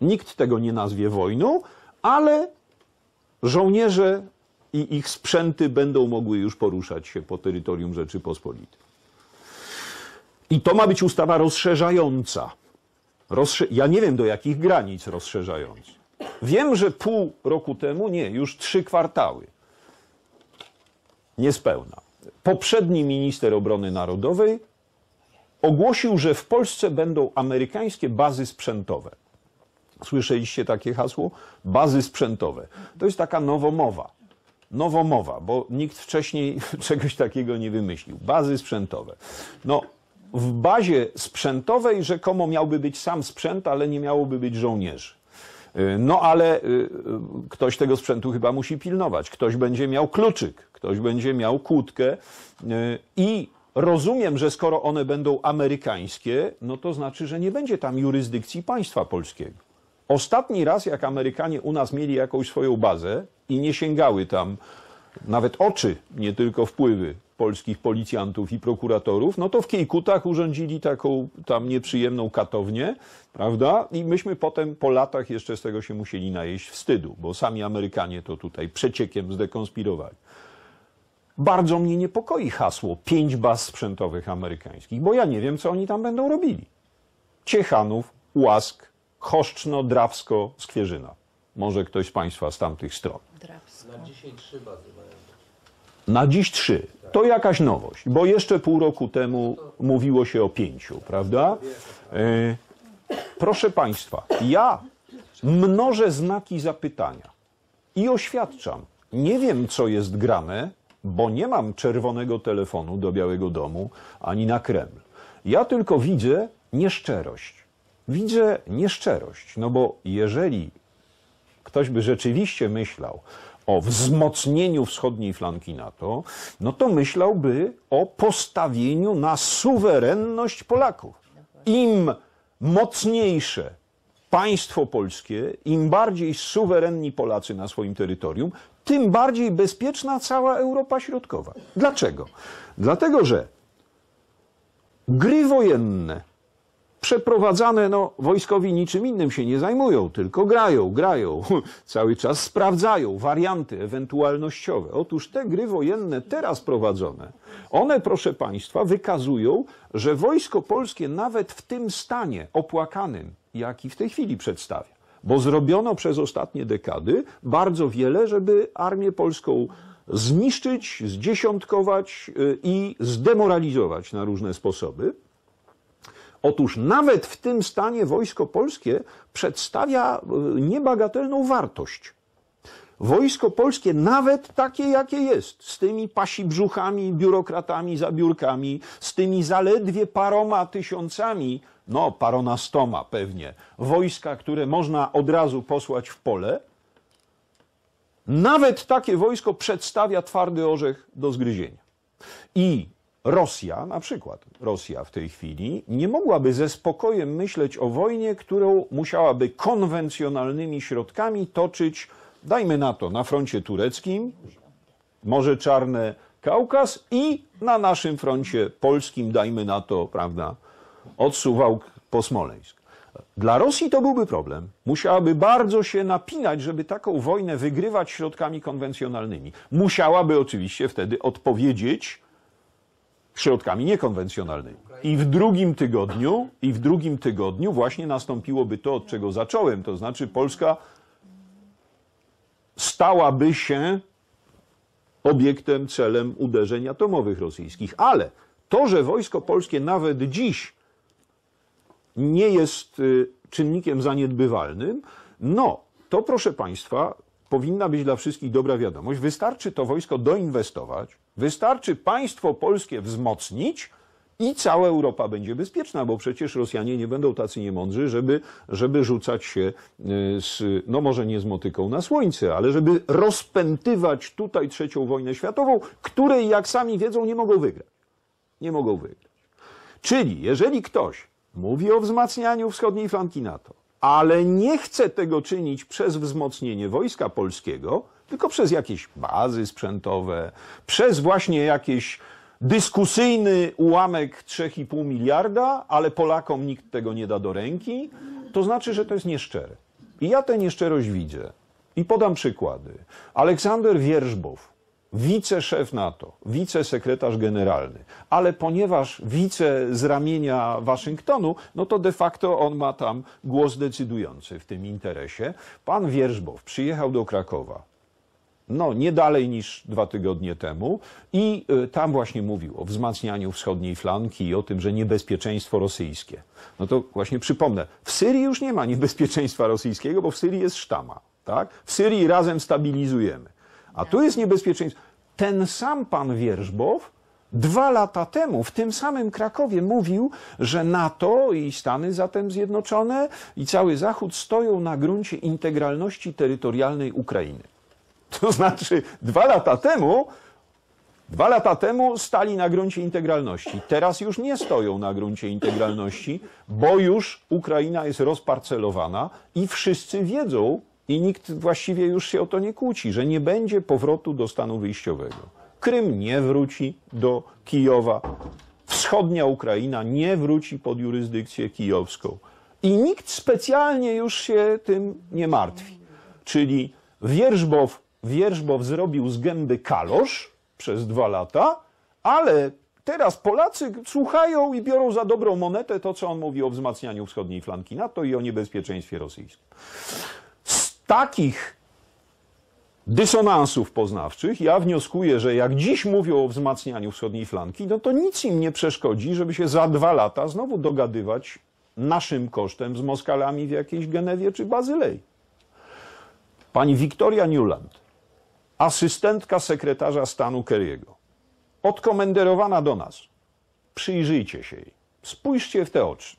Nikt tego nie nazwie wojną, ale żołnierze i ich sprzęty będą mogły już poruszać się po terytorium Rzeczypospolitej. I to ma być ustawa rozszerzająca. Rozszer ja nie wiem do jakich granic rozszerzająca. Wiem, że pół roku temu, nie, już trzy kwartały. Niespełna. Poprzedni minister obrony narodowej ogłosił, że w Polsce będą amerykańskie bazy sprzętowe. Słyszeliście takie hasło? Bazy sprzętowe. To jest taka nowomowa. Nowomowa, bo nikt wcześniej czegoś takiego nie wymyślił. Bazy sprzętowe. No, w bazie sprzętowej rzekomo miałby być sam sprzęt, ale nie miałoby być żołnierzy. Y, no ale y, y, ktoś tego sprzętu chyba musi pilnować. Ktoś będzie miał kluczyk, ktoś będzie miał kłódkę i rozumiem, że skoro one będą amerykańskie, no to znaczy, że nie będzie tam jurysdykcji państwa polskiego. Ostatni raz, jak Amerykanie u nas mieli jakąś swoją bazę i nie sięgały tam nawet oczy, nie tylko wpływy polskich policjantów i prokuratorów, no to w Kiejkutach urządzili taką tam nieprzyjemną katownię, prawda? I myśmy potem po latach jeszcze z tego się musieli najeść wstydu, bo sami Amerykanie to tutaj przeciekiem zdekonspirowali. Bardzo mnie niepokoi hasło pięć baz sprzętowych amerykańskich, bo ja nie wiem, co oni tam będą robili. Ciechanów, Łask, Koszczno-Drawsko-Skwierzyna. Może ktoś z Państwa z tamtych stron. Drawsko. Na dzisiaj trzy bazy mają. Na dziś trzy. To jakaś nowość, bo jeszcze pół roku temu mówiło się o pięciu, prawda? E, proszę Państwa, ja mnożę znaki zapytania i oświadczam. Nie wiem, co jest grane, bo nie mam czerwonego telefonu do Białego Domu ani na Kreml. Ja tylko widzę nieszczerość. Widzę nieszczerość, no bo jeżeli ktoś by rzeczywiście myślał o wzmocnieniu wschodniej flanki NATO, no to myślałby o postawieniu na suwerenność Polaków. Im mocniejsze państwo polskie, im bardziej suwerenni Polacy na swoim terytorium, tym bardziej bezpieczna cała Europa Środkowa. Dlaczego? Dlatego, że gry wojenne przeprowadzane, no wojskowi niczym innym się nie zajmują, tylko grają, grają, cały czas sprawdzają warianty ewentualnościowe. Otóż te gry wojenne teraz prowadzone, one proszę Państwa wykazują, że wojsko polskie nawet w tym stanie opłakanym, jaki w tej chwili przedstawia, bo zrobiono przez ostatnie dekady bardzo wiele, żeby armię polską zniszczyć, zdziesiątkować y, i zdemoralizować na różne sposoby. Otóż nawet w tym stanie wojsko polskie przedstawia e, niebagatelną wartość. Wojsko polskie, nawet takie jakie jest, z tymi pasi brzuchami, biurokratami za biurkami, z tymi zaledwie paroma tysiącami, no paronastoma pewnie, wojska, które można od razu posłać w pole, nawet takie wojsko przedstawia twardy orzech do zgryzienia. I Rosja, na przykład Rosja w tej chwili, nie mogłaby ze spokojem myśleć o wojnie, którą musiałaby konwencjonalnymi środkami toczyć, dajmy na to, na froncie tureckim, Morze Czarne, Kaukaz i na naszym froncie polskim, dajmy na to, prawda, odsuwał po Smoleńsk. Dla Rosji to byłby problem. Musiałaby bardzo się napinać, żeby taką wojnę wygrywać środkami konwencjonalnymi. Musiałaby oczywiście wtedy odpowiedzieć środkami niekonwencjonalnymi. I w drugim tygodniu, i w drugim tygodniu właśnie nastąpiłoby to, od czego zacząłem, to znaczy Polska stałaby się obiektem, celem uderzeń atomowych rosyjskich. Ale to, że wojsko polskie nawet dziś nie jest y, czynnikiem zaniedbywalnym, no to proszę Państwa, powinna być dla wszystkich dobra wiadomość. Wystarczy to wojsko doinwestować, Wystarczy państwo polskie wzmocnić i cała Europa będzie bezpieczna, bo przecież Rosjanie nie będą tacy niemądrzy, żeby, żeby rzucać się y, z, no może nie z motyką na słońce, ale żeby rozpętywać tutaj trzecią wojnę światową, której, jak sami wiedzą, nie mogą wygrać. Nie mogą wygrać. Czyli jeżeli ktoś mówi o wzmacnianiu wschodniej flanki NATO, ale nie chce tego czynić przez wzmocnienie wojska polskiego, tylko przez jakieś bazy sprzętowe, przez właśnie jakiś dyskusyjny ułamek 3,5 miliarda, ale Polakom nikt tego nie da do ręki, to znaczy, że to jest nieszczere. I ja tę nieszczerość widzę. I podam przykłady. Aleksander Wierzbow, wiceszef NATO, wicesekretarz generalny, ale ponieważ wice z ramienia Waszyngtonu, no to de facto on ma tam głos decydujący w tym interesie. Pan Wierzbow przyjechał do Krakowa, no nie dalej niż dwa tygodnie temu i y, tam właśnie mówił o wzmacnianiu wschodniej flanki i o tym, że niebezpieczeństwo rosyjskie. No to właśnie przypomnę, w Syrii już nie ma niebezpieczeństwa rosyjskiego, bo w Syrii jest sztama, tak? W Syrii razem stabilizujemy. A tu jest niebezpieczeństwo. Ten sam pan Wierzbow dwa lata temu w tym samym Krakowie mówił, że NATO i Stany zatem Zjednoczone i cały Zachód stoją na gruncie integralności terytorialnej Ukrainy. To znaczy, dwa lata temu, dwa lata temu stali na gruncie integralności. Teraz już nie stoją na gruncie integralności, bo już Ukraina jest rozparcelowana i wszyscy wiedzą, i nikt właściwie już się o to nie kłóci, że nie będzie powrotu do stanu wyjściowego. Krym nie wróci do Kijowa. Wschodnia Ukraina nie wróci pod jurysdykcję kijowską. I nikt specjalnie już się tym nie martwi. Czyli Wierzbow Wierzbow zrobił z gęby kalosz przez dwa lata, ale teraz Polacy słuchają i biorą za dobrą monetę to, co on mówi o wzmacnianiu wschodniej flanki NATO i o niebezpieczeństwie rosyjskim. Z takich dysonansów poznawczych ja wnioskuję, że jak dziś mówią o wzmacnianiu wschodniej flanki, no to nic im nie przeszkodzi, żeby się za dwa lata znowu dogadywać naszym kosztem z Moskalami w jakiejś Genewie czy Bazylei. Pani Wiktoria Newland asystentka sekretarza stanu Kerry'ego, odkomenderowana do nas. Przyjrzyjcie się jej, spójrzcie w te oczy,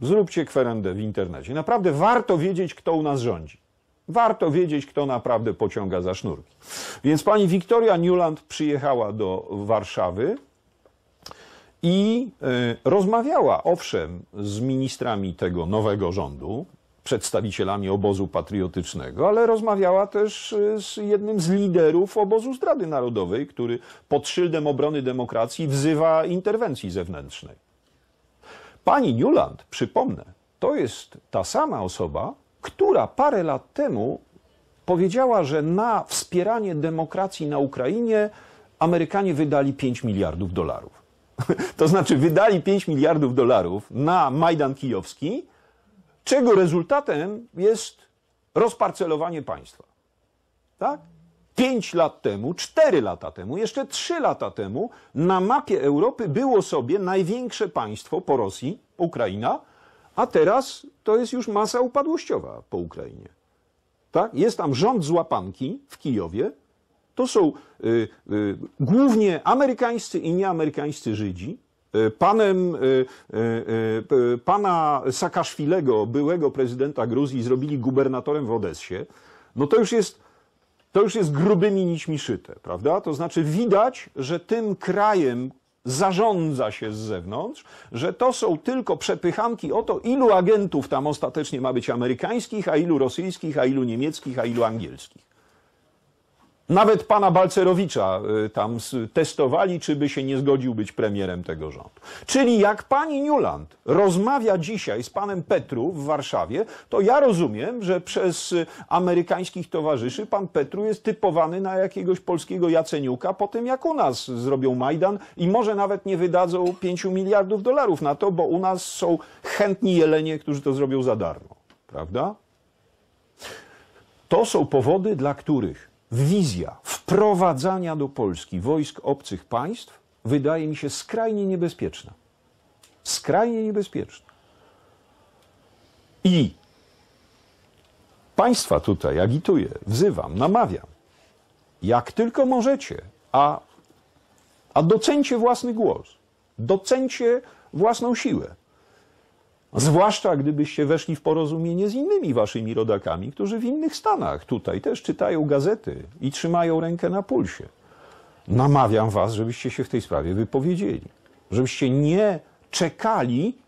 zróbcie kwerendę w internecie. Naprawdę warto wiedzieć, kto u nas rządzi. Warto wiedzieć, kto naprawdę pociąga za sznurki. Więc pani Wiktoria Newland przyjechała do Warszawy i e, rozmawiała, owszem, z ministrami tego nowego rządu, przedstawicielami obozu patriotycznego, ale rozmawiała też y, z jednym z liderów obozu zdrady narodowej, który pod szyldem obrony demokracji wzywa interwencji zewnętrznej. Pani Newland, przypomnę, to jest ta sama osoba, która parę lat temu powiedziała, że na wspieranie demokracji na Ukrainie Amerykanie wydali 5 miliardów dolarów. to znaczy wydali 5 miliardów dolarów na Majdan Kijowski, czego rezultatem jest rozparcelowanie państwa. Tak? Pięć lat temu, cztery lata temu, jeszcze trzy lata temu na mapie Europy było sobie największe państwo po Rosji, Ukraina, a teraz to jest już masa upadłościowa po Ukrainie. Tak? Jest tam rząd złapanki w Kijowie. To są y, y, głównie amerykańscy i nieamerykańscy Żydzi, Y, panem, y, y, pana Saakaszwilego, byłego prezydenta Gruzji, zrobili gubernatorem w Odessie, no to już jest, to już jest grubymi nićmi szyte, prawda? To znaczy widać, że tym krajem zarządza się z zewnątrz, że to są tylko przepychanki o to, ilu agentów tam ostatecznie ma być amerykańskich, a ilu rosyjskich, a ilu niemieckich, a ilu angielskich. Nawet pana Balcerowicza y, tam testowali, czy by się nie zgodził być premierem tego rządu. Czyli jak pani Newland rozmawia dzisiaj z panem Petru w Warszawie, to ja rozumiem, że przez y, amerykańskich towarzyszy pan Petru jest typowany na jakiegoś polskiego Jaceniuka po tym, jak u nas zrobią Majdan i może nawet nie wydadzą 5 miliardów dolarów na to, bo u nas są chętni jelenie, którzy to zrobią za darmo. Prawda? To są powody, dla których wizja wprowadzania do Polski wojsk obcych państw wydaje mi się skrajnie niebezpieczna. Skrajnie niebezpieczna. I państwa tutaj agituję, wzywam, namawiam, jak tylko możecie, a, a docencie własny głos, docencie własną siłę. Zwłaszcza gdybyście weszli w porozumienie z innymi waszymi rodakami, którzy w innych stanach tutaj też czytają gazety i trzymają rękę na pulsie. Namawiam was, żebyście się w tej sprawie wypowiedzieli, żebyście nie czekali,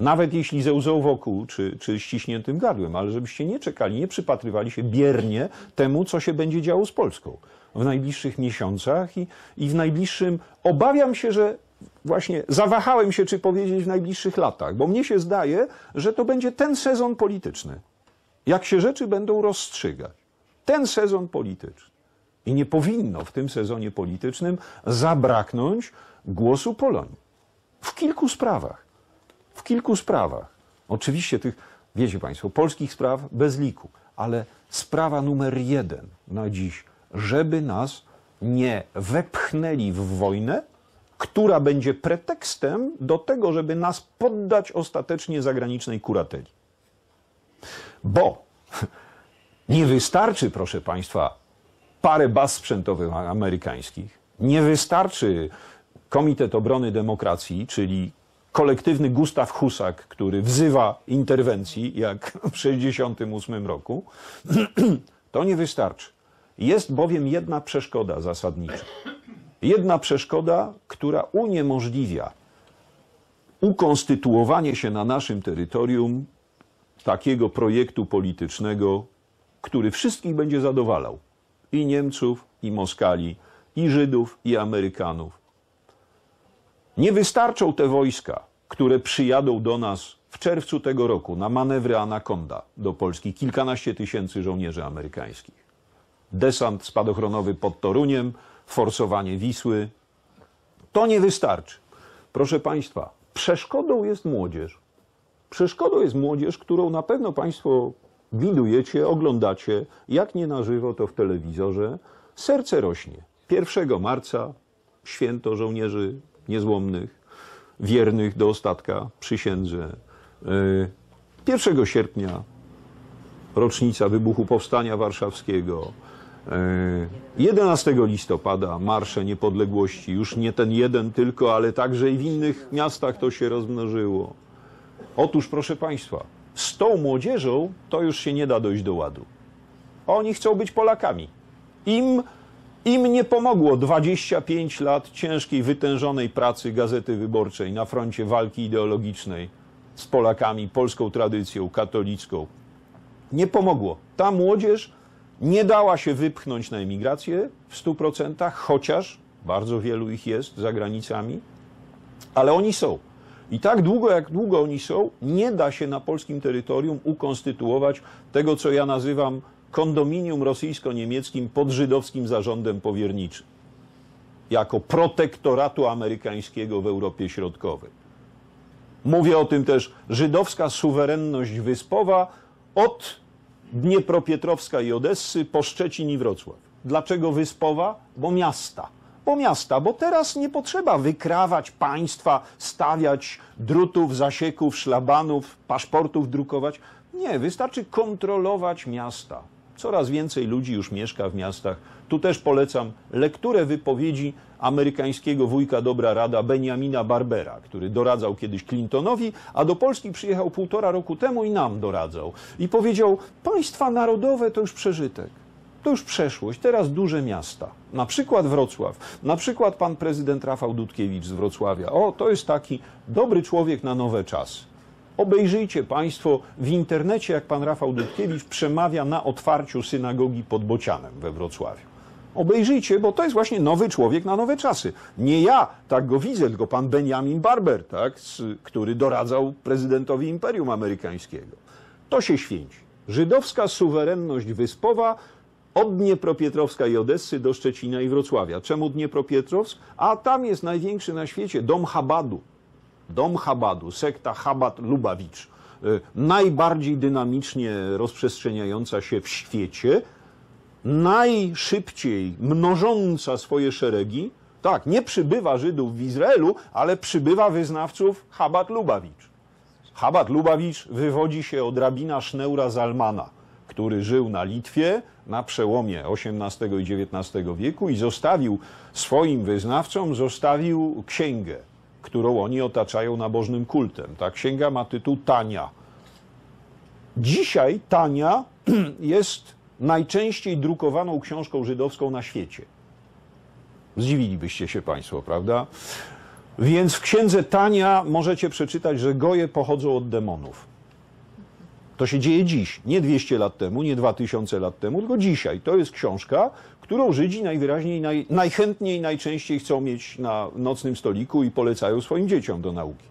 nawet jeśli ze łzą wokół czy, czy ściśniętym gardłem, ale żebyście nie czekali, nie przypatrywali się biernie temu, co się będzie działo z Polską w najbliższych miesiącach i, i w najbliższym, obawiam się, że właśnie zawahałem się, czy powiedzieć w najbliższych latach, bo mnie się zdaje, że to będzie ten sezon polityczny, jak się rzeczy będą rozstrzygać. Ten sezon polityczny. I nie powinno w tym sezonie politycznym zabraknąć głosu Polonii. W kilku sprawach. W kilku sprawach. Oczywiście tych, wiecie Państwo, polskich spraw bez liku, ale sprawa numer jeden na dziś, żeby nas nie wepchnęli w wojnę, która będzie pretekstem do tego, żeby nas poddać ostatecznie zagranicznej kurateli. Bo nie wystarczy, proszę Państwa, parę baz sprzętowych amerykańskich, nie wystarczy Komitet Obrony Demokracji, czyli kolektywny Gustaw Husak, który wzywa interwencji, jak w 1968 roku, to nie wystarczy. Jest bowiem jedna przeszkoda zasadnicza. Jedna przeszkoda, która uniemożliwia ukonstytuowanie się na naszym terytorium takiego projektu politycznego, który wszystkich będzie zadowalał i Niemców, i Moskali, i Żydów, i Amerykanów. Nie wystarczą te wojska, które przyjadą do nas w czerwcu tego roku na manewry Anakonda do Polski kilkanaście tysięcy żołnierzy amerykańskich. Desant spadochronowy pod Toruniem, forsowanie Wisły. To nie wystarczy. Proszę Państwa, przeszkodą jest młodzież. Przeszkodą jest młodzież, którą na pewno Państwo widujecie, oglądacie, jak nie na żywo, to w telewizorze. Serce rośnie. 1 marca, święto żołnierzy niezłomnych, wiernych do ostatka przysiędze. 1 yy, sierpnia, rocznica wybuchu Powstania Warszawskiego. 11 e, listopada Marsze Niepodległości, już nie ten jeden tylko, ale także i w innych miastach to się rozmnożyło. Otóż, proszę Państwa, z tą młodzieżą to już się nie da dojść do ładu. Oni chcą być Polakami. Im, im nie pomogło 25 lat ciężkiej, wytężonej pracy Gazety Wyborczej na froncie walki ideologicznej z Polakami, polską tradycją katolicką. Nie pomogło. Ta młodzież nie dała się wypchnąć na emigrację w 100%, chociaż bardzo wielu ich jest za granicami, ale oni są. I tak długo, jak długo oni są, nie da się na polskim terytorium ukonstytuować tego, co ja nazywam kondominium rosyjsko-niemieckim pod żydowskim zarządem powierniczym, jako protektoratu amerykańskiego w Europie Środkowej. Mówię o tym też, żydowska suwerenność wyspowa od Dniepropietrowska i Odessy, po Szczecin i Wrocław. Dlaczego Wyspowa? Bo miasta. Bo miasta, bo teraz nie potrzeba wykrawać państwa, stawiać drutów, zasieków, szlabanów, paszportów drukować. Nie, wystarczy kontrolować miasta. Coraz więcej ludzi już mieszka w miastach. Tu też polecam lekturę wypowiedzi amerykańskiego wujka dobra rada Benjamina Barbera, który doradzał kiedyś Clintonowi, a do Polski przyjechał półtora roku temu i nam doradzał. I powiedział, państwa narodowe to już przeżytek. To już przeszłość, teraz duże miasta. Na przykład Wrocław, na przykład pan prezydent Rafał Dudkiewicz z Wrocławia. O, to jest taki dobry człowiek na nowe czasy. Obejrzyjcie Państwo w internecie, jak pan Rafał Dudkiewicz przemawia na otwarciu synagogi pod Bocianem we Wrocławiu. Obejrzyjcie, bo to jest właśnie nowy człowiek na nowe czasy. Nie ja tak go widzę, tylko pan Benjamin Barber, tak, który doradzał prezydentowi Imperium Amerykańskiego. To się święci. Żydowska suwerenność wyspowa od Dniepropietrowska i Odessy do Szczecina i Wrocławia. Czemu Dniepropietrowsk? A tam jest największy na świecie dom Habadu, Dom Chabadu, sekta Chabad Lubawicz, y, najbardziej dynamicznie rozprzestrzeniająca się w świecie, najszybciej mnożąca swoje szeregi. Tak, nie przybywa Żydów w Izraelu, ale przybywa wyznawców Chabad Lubawicz. Chabad Lubawicz wywodzi się od rabina Szneura Zalmana, który żył na Litwie na przełomie XVIII i XIX wieku i zostawił swoim wyznawcom, zostawił księgę którą oni otaczają nabożnym kultem. Ta księga ma tytuł Tania. Dzisiaj Tania jest najczęściej drukowaną książką żydowską na świecie. Zdziwilibyście się Państwo, prawda? Więc w księdze Tania możecie przeczytać, że goje pochodzą od demonów. To się dzieje dziś, nie 200 lat temu, nie 2000 lat temu, tylko dzisiaj. To jest książka, którą Żydzi najwyraźniej, naj, najchętniej, najczęściej chcą mieć na nocnym stoliku i polecają swoim dzieciom do nauki.